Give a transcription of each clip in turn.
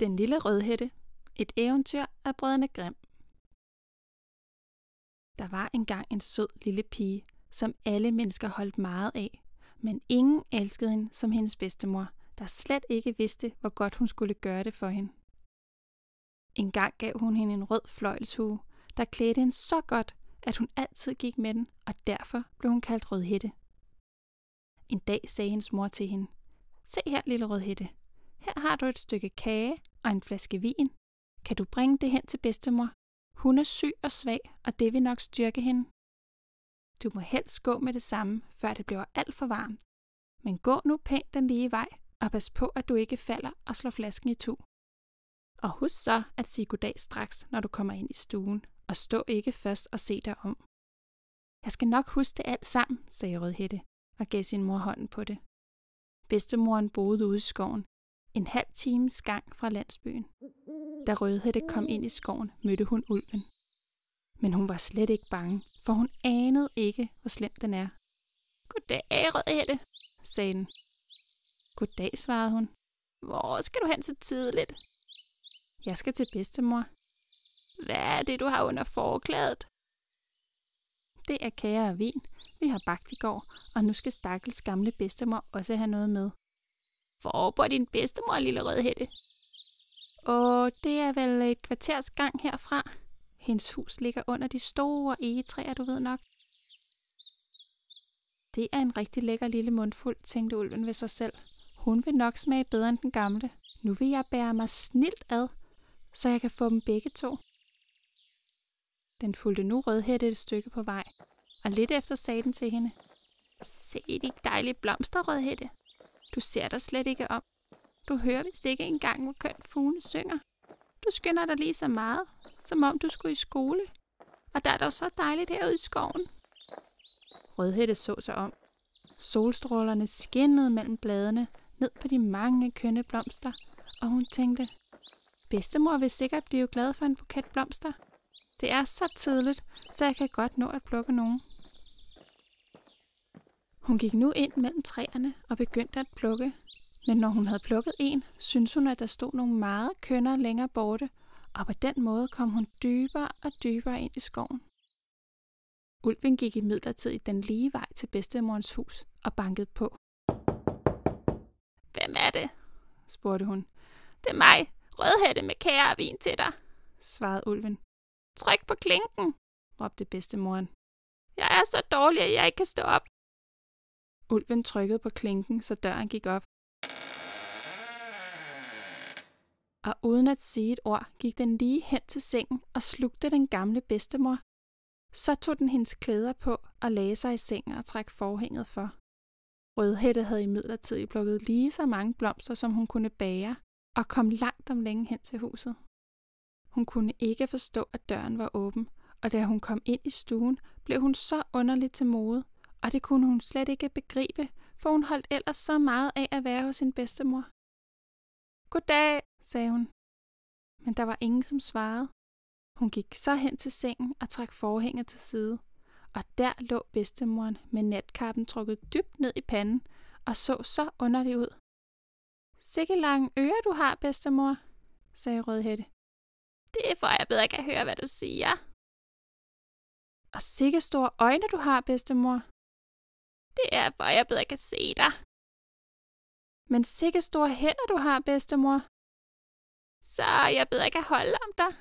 Den lille rødhætte. Et eventyr af brødrene Grimm. Der var engang en sød lille pige, som alle mennesker holdt meget af, men ingen elskede hende som hendes bedstemor, der slet ikke vidste, hvor godt hun skulle gøre det for hende. En gang gav hun hende en rød fløjlshue, der klædte hende så godt, at hun altid gik med den, og derfor blev hun kaldt Rødhætte. En dag sagde hendes mor til hende, Se her, lille Rødhætte, her har du et stykke kage, og en flaske vin. Kan du bringe det hen til bedstemor? Hun er syg og svag, og det vil nok styrke hende. Du må helst gå med det samme, før det bliver alt for varmt. Men gå nu pænt den lige vej, og pas på, at du ikke falder og slår flasken i to. Og husk så at sige goddag straks, når du kommer ind i stuen, og stå ikke først og se dig om. Jeg skal nok huske det alt sammen, sagde Rødhætte, og gav sin mor hånden på det. Bedstemoren boede ude i skoven, en halv times gang fra landsbyen. Da Rødhætte kom ind i skoven, mødte hun ulven. Men hun var slet ikke bange, for hun anede ikke, hvor slem den er. Goddag, Rødhætte, sagde den. Goddag, svarede hun. Hvor skal du hen så tidligt? Jeg skal til bedstemor. Hvad er det, du har under forklædet? Det er kager og vin, vi har bagt i går, og nu skal stakkels gamle bedstemor også have noget med. For over på din bedstemor, lille rødhætte. Og det er vel et kvarters gang herfra. Hendes hus ligger under de store egetræer, du ved nok. Det er en rigtig lækker lille mundfuld, tænkte ulven ved sig selv. Hun vil nok smage bedre end den gamle. Nu vil jeg bære mig snilt ad, så jeg kan få dem begge to. Den fulgte nu rødhætte et stykke på vej, og lidt efter sagde den til hende. Se de dejlige blomster, rødhætte. Du ser dig slet ikke om. Du hører vist ikke engang, hvor kønt fuglene synger. Du skynder dig lige så meget, som om du skulle i skole. Og der er dog så dejligt herude i skoven. Rødhætte så sig om. Solstrålerne skinnede mellem bladene ned på de mange kønne blomster, og hun tænkte, bedstemor vil sikkert blive glad for en buket blomster. Det er så tidligt, så jeg kan godt nå at plukke nogen. Hun gik nu ind mellem træerne og begyndte at plukke. Men når hun havde plukket en, syntes hun, at der stod nogle meget kønner længere borte, og på den måde kom hun dybere og dybere ind i skoven. Ulven gik i midlertid den lige vej til bedstemorens hus og bankede på. Hvem er det? spurgte hun. Det er mig, rødhætte med kære og vin til dig, svarede ulven. Tryk på klinken, råbte bedstemoren. Jeg er så dårlig, at jeg ikke kan stå op. Ulven trykkede på klinken, så døren gik op. Og uden at sige et ord, gik den lige hen til sengen og slugte den gamle bedstemor. Så tog den hendes klæder på og lagde sig i sengen og trak forhænget for. Rødhætte havde imidlertid plukket lige så mange blomster, som hun kunne bære, og kom langt om længe hen til huset. Hun kunne ikke forstå, at døren var åben, og da hun kom ind i stuen, blev hun så underligt til mode, og det kunne hun slet ikke begribe, for hun holdt ellers så meget af at være hos sin bedstemor. Goddag, sagde hun. Men der var ingen, som svarede. Hun gik så hen til sengen og trak forhænget til side, og der lå bedstemoren med natkappen trukket dybt ned i panden og så så underlig ud. Sikke lange ører du har, bedstemor, sagde Rødhætte. Det er for, jeg bedre kan høre, hvad du siger. Og sikke store øjne du har, bedstemor, det er, for jeg bedre kan se dig. Men sikke store hænder du har, bedstemor. Så jeg bedre kan holde om dig.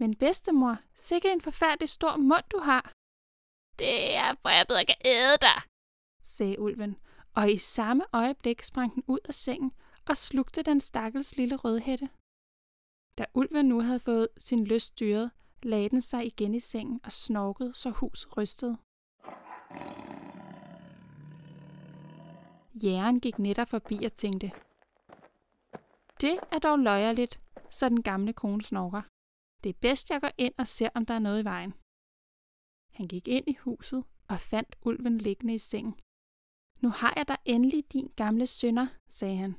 Men bedstemor, sikke en forfærdelig stor mund du har. Det er, for jeg bedre kan æde dig, sagde ulven, og i samme øjeblik sprang den ud af sengen og slugte den stakkels lille rødhætte. Da ulven nu havde fået sin lyst styret, lagde den sig igen i sengen og snorkede, så huset rystede. Jæren gik netop forbi og tænkte, det er dog løjerligt, så den gamle kone snorker. Det er bedst, jeg går ind og ser, om der er noget i vejen. Han gik ind i huset og fandt ulven liggende i sengen. Nu har jeg da endelig din gamle sønder, sagde han.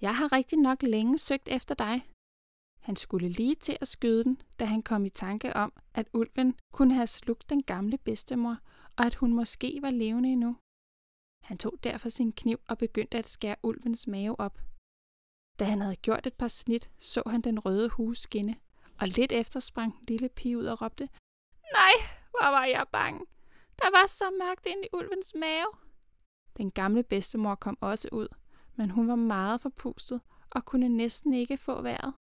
Jeg har rigtig nok længe søgt efter dig. Han skulle lige til at skyde den, da han kom i tanke om, at ulven kunne have slugt den gamle bedstemor og at hun måske var levende endnu. Han tog derfor sin kniv og begyndte at skære ulvens mave op. Da han havde gjort et par snit, så han den røde hue skinne, og lidt efter sprang lille pige ud og råbte, Nej, hvor var jeg bange. Der var så mørkt inde i ulvens mave. Den gamle bedstemor kom også ud, men hun var meget forpustet og kunne næsten ikke få vejret.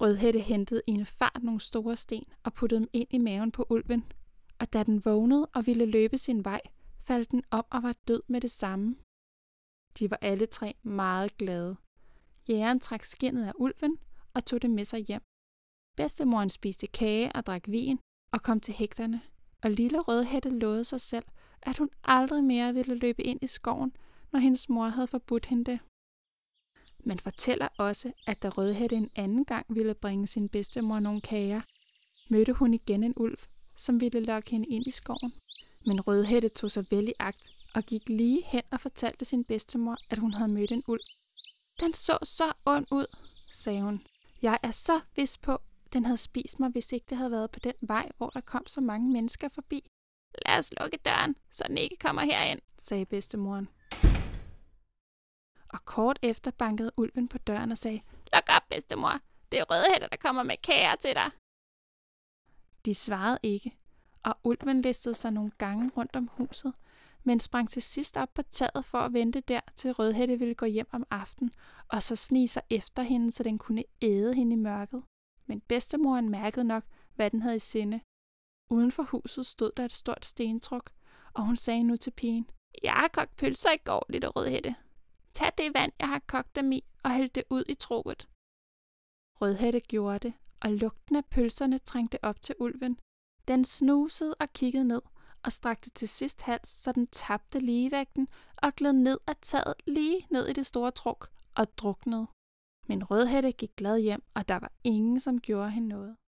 Rødhætte hentede i en fart nogle store sten og puttede dem ind i maven på ulven, og da den vågnede og ville løbe sin vej, faldt den om og var død med det samme. De var alle tre meget glade. Jægeren trak skindet af ulven og tog det med sig hjem. Bedstemoren spiste kage og drak vin og kom til hægterne, og lille rødhætte lovede sig selv, at hun aldrig mere ville løbe ind i skoven, når hendes mor havde forbudt hende det. Man fortæller også, at da Rødhætte en anden gang ville bringe sin bedstemor nogle kager, mødte hun igen en ulv som ville lokke hende ind i skoven. Men Rødhætte tog sig vel i agt og gik lige hen og fortalte sin bedstemor, at hun havde mødt en ulv. Den så så ond ud, sagde hun. Jeg er så vis på, den havde spist mig, hvis ikke det havde været på den vej, hvor der kom så mange mennesker forbi. Lad os lukke døren, så den ikke kommer herind, sagde bedstemoren. Og kort efter bankede ulven på døren og sagde, Luk op, bedstemor. Det er rødhætter, der kommer med kager til dig. De svarede ikke, og ulven listede sig nogle gange rundt om huset, men sprang til sidst op på taget for at vente der, til Rødhætte ville gå hjem om aftenen, og så snige sig efter hende, så den kunne æde hende i mørket. Men bedstemoren mærkede nok, hvad den havde i sinde. Uden for huset stod der et stort stentruk, og hun sagde nu til pigen, Jeg har kogt pølser i går, lille Rødhætte. Tag det vand, jeg har kogt dem i, og hæld det ud i trukket. Rødhætte gjorde det, og lugten af pølserne trængte op til ulven. Den snusede og kiggede ned og strakte til sidst hals, så den tabte ligevægten og gled ned af taget lige ned i det store truk og druknede. Men Rødhætte gik glad hjem, og der var ingen, som gjorde hende noget.